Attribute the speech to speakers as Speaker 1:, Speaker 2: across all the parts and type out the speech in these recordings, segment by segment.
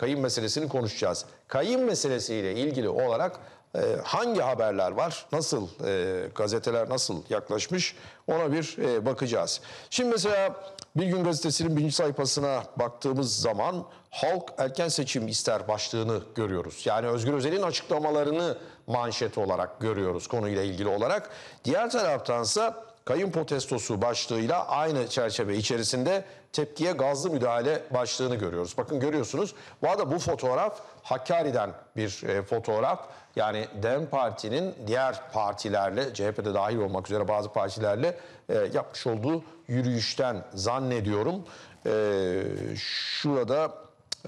Speaker 1: Kayın meselesini konuşacağız. Kayın meselesiyle ilgili olarak e, hangi haberler var, nasıl e, gazeteler nasıl yaklaşmış ona bir e, bakacağız. Şimdi mesela Bir Gün Gazetesi'nin birinci sayfasına baktığımız zaman halk erken seçim ister başlığını görüyoruz. Yani Özgür Özel'in açıklamalarını manşet olarak görüyoruz konuyla ilgili olarak. Diğer taraftansa kayın protestosu başlığıyla aynı çerçeve içerisinde tepkiye gazlı müdahale başlığını görüyoruz. Bakın görüyorsunuz bu arada bu fotoğraf Hakkari'den bir e, fotoğraf. Yani DEM Parti'nin diğer partilerle CHP'de dahil olmak üzere bazı partilerle e, yapmış olduğu yürüyüşten zannediyorum. E, şurada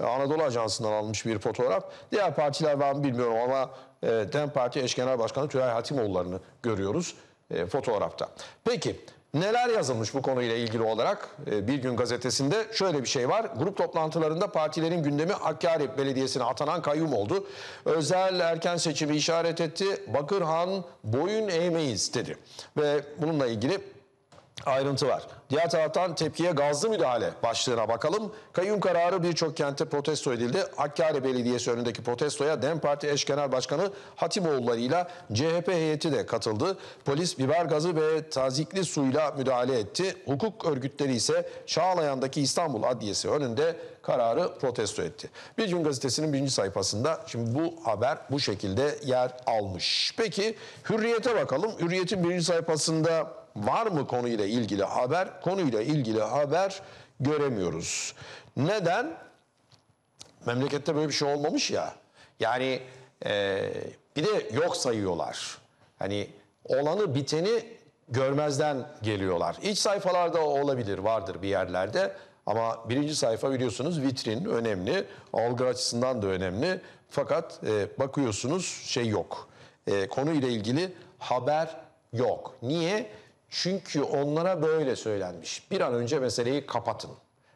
Speaker 1: Anadolu Ajansı'ndan almış bir fotoğraf. Diğer partiler var bilmiyorum ama e, DEM Parti Eş Genel Başkanı Tülay Hatimoğulları'nı görüyoruz e, fotoğrafta. Peki neler yazılmış bu konuyla ilgili olarak? E, bir gün gazetesinde şöyle bir şey var. Grup toplantılarında partilerin gündemi Hakkari Belediyesi'ne atanan kayyum oldu. Özel erken seçimi işaret etti. Bakırhan boyun eğmeyiz dedi. Ve bununla ilgili ayrıntı var. Diğer taraftan tepkiye gazlı müdahale başlığına bakalım. Kayyum kararı birçok kente protesto edildi. Hakkari Belediyesi önündeki protestoya DEM Parti eş genel başkanı Hatimoğulları ile CHP heyeti de katıldı. Polis biber gazı ve tazikli suyla müdahale etti. Hukuk örgütleri ise Çağlayan'daki İstanbul Adliyesi önünde kararı protesto etti. Bir Gün Gazetesi'nin birinci sayfasında şimdi bu haber bu şekilde yer almış. Peki Hürriyet'e bakalım. Hürriyet'in birinci sayfasında var mı konuyla ilgili haber? Konuyla ilgili haber göremiyoruz. Neden? Memlekette böyle bir şey olmamış ya. Yani e, bir de yok sayıyorlar. Hani olanı biteni görmezden geliyorlar. İç sayfalarda olabilir, vardır bir yerlerde. Ama birinci sayfa biliyorsunuz vitrin önemli, algı açısından da önemli. Fakat e, bakıyorsunuz şey yok. E, konuyla ilgili haber yok. Niye? Çünkü onlara böyle söylenmiş. Bir an önce meseleyi kapatın.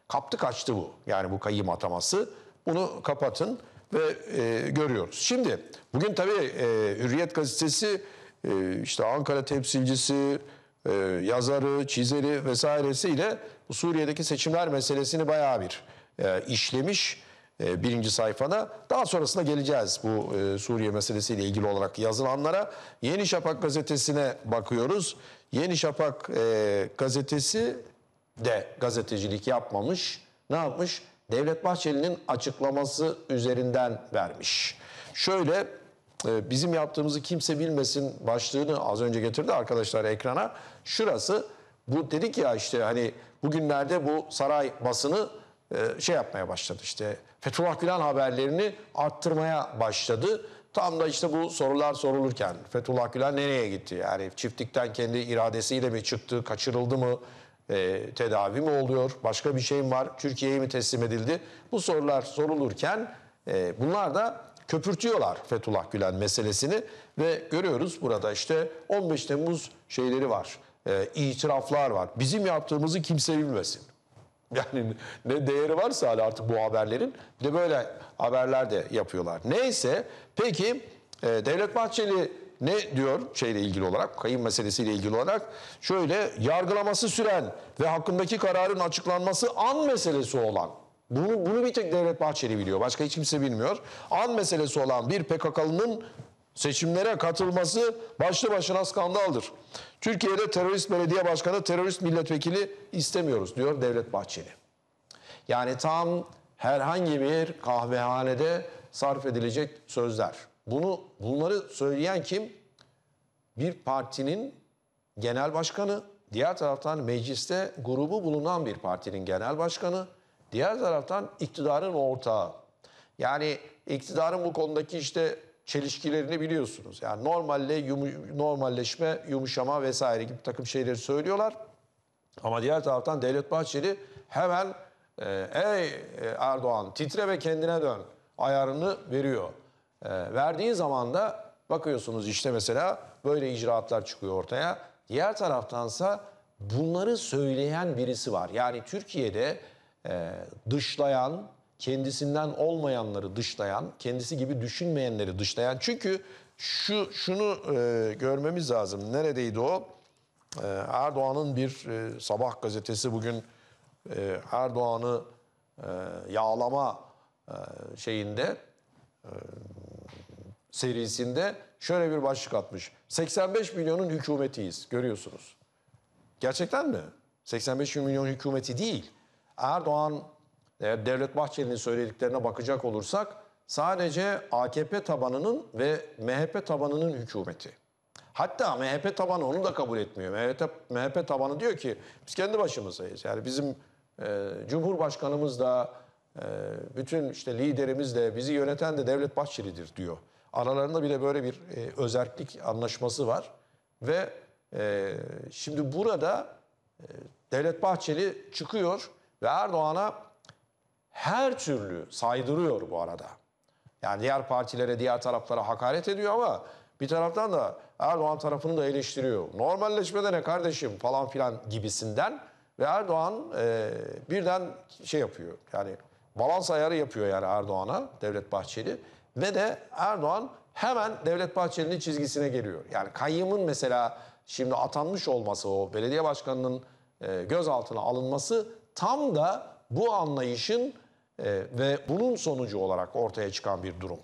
Speaker 1: Kaptı kaçtı bu. Yani bu kayım ataması. Bunu kapatın ve e, görüyoruz. Şimdi bugün tabii e, Hürriyet gazetesi e, işte Ankara temsilcisi, e, yazarı, çizeri vesairesiyle Suriye'deki seçimler meselesini bayağı bir e, işlemiş. E, birinci sayfana. Daha sonrasında geleceğiz bu e, Suriye meselesiyle ilgili olarak yazılanlara. Yeni Şafak gazetesine bakıyoruz. Yeni Şafak e, gazetesi de gazetecilik yapmamış. Ne yapmış? Devlet Bahçeli'nin açıklaması üzerinden vermiş. Şöyle bizim yaptığımızı kimse bilmesin başlığını az önce getirdi arkadaşlar ekrana. Şurası bu dedik ya işte hani bugünlerde bu saray basını e, şey yapmaya başladı işte Fethullah Gülen haberlerini arttırmaya başladı. Tam da işte bu sorular sorulurken Fethullah Gülen nereye gitti? Yani çiftlikten kendi iradesiyle mi çıktı, kaçırıldı mı, e, tedavi mi oluyor, başka bir şey mi var, Türkiye'ye mi teslim edildi? Bu sorular sorulurken e, bunlar da köpürtüyorlar Fethullah Gülen meselesini ve görüyoruz burada işte 15 Temmuz şeyleri var, e, itiraflar var. Bizim yaptığımızı kimse bilmesin. Yani ne değeri varsa hala artık bu haberlerin de böyle haberler de yapıyorlar. Neyse peki e, Devlet Bahçeli ne diyor şeyle ilgili olarak kayın meselesiyle ilgili olarak şöyle yargılaması süren ve hakkındaki kararın açıklanması an meselesi olan bunu, bunu bir tek Devlet Bahçeli biliyor. Başka hiç kimse bilmiyor. An meselesi olan bir PKK'lının seçimlere katılması başlı başına skandaldır. Türkiye'de terörist belediye başkanı, terörist milletvekili istemiyoruz diyor Devlet Bahçeli. Yani tam herhangi bir kahvehanede sarf edilecek sözler. Bunu bunları söyleyen kim? Bir partinin genel başkanı, diğer taraftan mecliste grubu bulunan bir partinin genel başkanı, diğer taraftan iktidarın ortağı. Yani iktidarın bu konudaki işte çelişkilerini biliyorsunuz. Yani normalle yumu, normalleşme, yumuşama vesaire gibi takım şeyleri söylüyorlar. Ama diğer taraftan Devlet Bahçeli hemen e, ey e, Erdoğan titre ve kendine dön ayarını veriyor. E, verdiği zaman da bakıyorsunuz işte mesela böyle icraatlar çıkıyor ortaya. Diğer taraftansa bunları söyleyen birisi var. Yani Türkiye'de e, dışlayan, kendisinden olmayanları dışlayan, kendisi gibi düşünmeyenleri dışlayan. Çünkü şu şunu e, görmemiz lazım. Neredeydi o? E, Erdoğan'ın bir e, sabah gazetesi bugün e, Erdoğan'ı e, yağlama e, şeyinde e, serisinde şöyle bir başlık atmış. 85 milyonun hükümetiyiz görüyorsunuz. Gerçekten mi? 85 milyon hükümeti değil. Erdoğan Devlet Bahçeli'nin söylediklerine bakacak olursak sadece AKP tabanının ve MHP tabanının hükümeti. Hatta MHP tabanı onu da kabul etmiyor. MHP, MHP tabanı diyor ki biz kendi başımızdayız. Yani bizim e, Cumhurbaşkanımız da e, bütün işte liderimiz de bizi yöneten de Devlet Bahçeli'dir diyor. Aralarında bir de böyle bir e, özellik anlaşması var. Ve e, şimdi burada e, Devlet Bahçeli çıkıyor ve Erdoğan'a her türlü saydırıyor bu arada. Yani diğer partilere, diğer taraflara hakaret ediyor ama bir taraftan da Erdoğan tarafını da eleştiriyor. Normalleşmede ne kardeşim falan filan gibisinden ve Erdoğan e, birden şey yapıyor. Yani balans ayarı yapıyor yani Erdoğan'a Devlet Bahçeli ve de Erdoğan hemen Devlet Bahçeli'nin çizgisine geliyor. Yani Kayyım'ın mesela şimdi atanmış olması o belediye başkanının e, gözaltına alınması tam da bu anlayışın e, ve bunun sonucu olarak ortaya çıkan bir durum.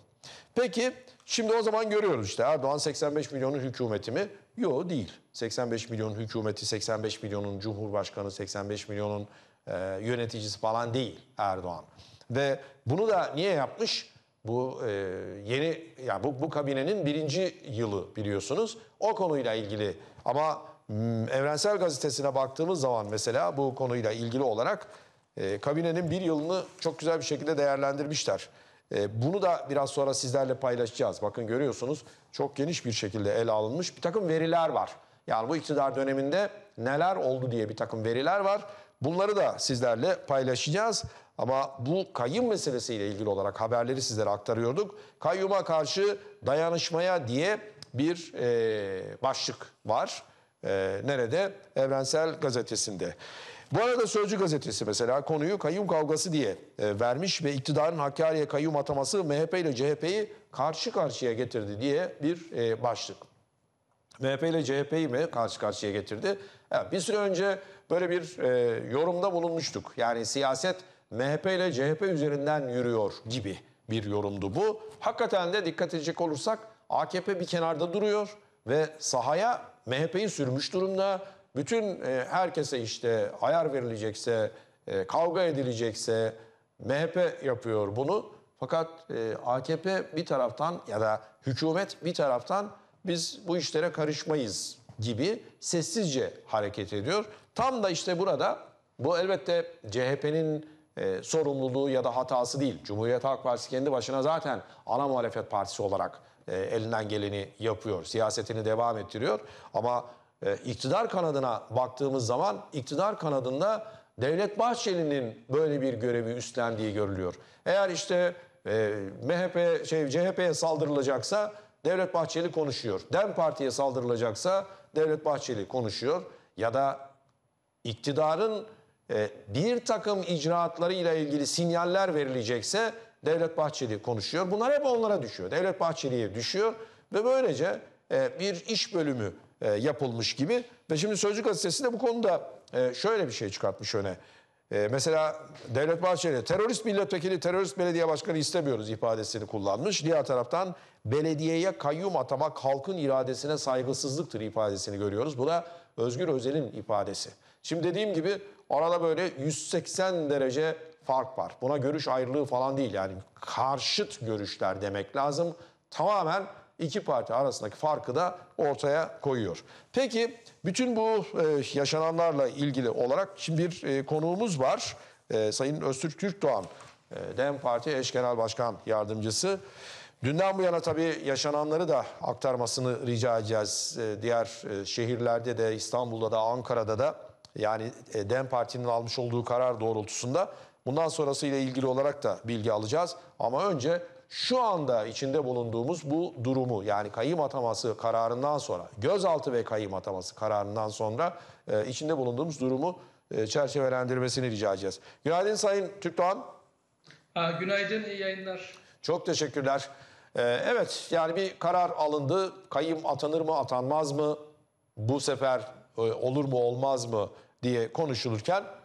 Speaker 1: Peki şimdi o zaman görüyoruz işte Erdoğan 85 milyonun hükümeti mi? Yok değil. 85 milyonun hükümeti, 85 milyonun cumhurbaşkanı, 85 milyonun e, yöneticisi falan değil Erdoğan. Ve bunu da niye yapmış? Bu e, yeni ya bu, bu kabinenin birinci yılı biliyorsunuz. O konuyla ilgili ama hmm, Evrensel Gazetesi'ne baktığımız zaman mesela bu konuyla ilgili olarak e, kabinenin bir yılını çok güzel bir şekilde değerlendirmişler. E, bunu da biraz sonra sizlerle paylaşacağız. Bakın görüyorsunuz çok geniş bir şekilde ele alınmış bir takım veriler var. Yani bu iktidar döneminde neler oldu diye bir takım veriler var. Bunları da sizlerle paylaşacağız. Ama bu kayyum meselesiyle ilgili olarak haberleri sizlere aktarıyorduk. Kayyuma karşı dayanışmaya diye bir e, başlık var. E, nerede? Evrensel Gazetesi'nde. Bu arada Sözcü gazetesi mesela konuyu kayyum kavgası diye e, vermiş ve iktidarın Hakkari'ye kayyum ataması MHP ile CHP'yi karşı karşıya getirdi diye bir e, başlık. MHP ile CHP'yi mi karşı karşıya getirdi? Yani bir süre önce böyle bir e, yorumda bulunmuştuk. Yani siyaset MHP ile CHP üzerinden yürüyor gibi bir yorumdu bu. Hakikaten de dikkat edecek olursak AKP bir kenarda duruyor ve sahaya MHP'yi sürmüş durumda bütün e, herkese işte ayar verilecekse, e, kavga edilecekse MHP yapıyor bunu. Fakat e, AKP bir taraftan ya da hükümet bir taraftan biz bu işlere karışmayız gibi sessizce hareket ediyor. Tam da işte burada bu elbette CHP'nin sorumluluğu ya da hatası değil. Cumhuriyet Halk Partisi kendi başına zaten ana muhalefet partisi olarak elinden geleni yapıyor. Siyasetini devam ettiriyor. Ama e, iktidar kanadına baktığımız zaman iktidar kanadında Devlet Bahçeli'nin böyle bir görevi üstlendiği görülüyor. Eğer işte e, MHP şey CHP'ye saldırılacaksa Devlet Bahçeli konuşuyor. Dem Parti'ye saldırılacaksa Devlet Bahçeli konuşuyor ya da iktidarın e, bir takım icraatlarıyla ilgili sinyaller verilecekse Devlet Bahçeli konuşuyor. Bunlar hep onlara düşüyor. Devlet Bahçeli'ye düşüyor ve böylece e, bir iş bölümü e, yapılmış gibi. Ve şimdi Sözcü gazetesi de bu konuda e, şöyle bir şey çıkartmış öne. E, mesela Devlet Bahçeli terörist milletvekili, terörist belediye başkanı istemiyoruz ifadesini kullanmış. Diğer taraftan belediyeye kayyum atamak halkın iradesine saygısızlıktır ifadesini görüyoruz. Bu da Özgür Özel'in ifadesi. Şimdi dediğim gibi arada böyle 180 derece fark var. Buna görüş ayrılığı falan değil yani karşıt görüşler demek lazım. Tamamen iki parti arasındaki farkı da ortaya koyuyor. Peki bütün bu e, yaşananlarla ilgili olarak şimdi bir e, konuğumuz var. E, Sayın Öztürk Türkdoğan, e, DEM Parti Eş Genel Başkan Yardımcısı. Dünden bu yana tabii yaşananları da aktarmasını rica edeceğiz. E, diğer e, şehirlerde de İstanbul'da da Ankara'da da yani e, DEM Parti'nin almış olduğu karar doğrultusunda bundan sonrası ile ilgili olarak da bilgi alacağız. Ama önce şu anda içinde bulunduğumuz bu durumu yani kayım ataması kararından sonra gözaltı ve kayım ataması kararından sonra e, içinde bulunduğumuz durumu e, çerçevelendirmesini rica edeceğiz. Günaydın Sayın Türkdoğan. Aa, günaydın, iyi yayınlar. Çok teşekkürler. Ee, evet yani bir karar alındı. Kayım atanır mı atanmaz mı? Bu sefer e, olur mu olmaz mı diye konuşulurken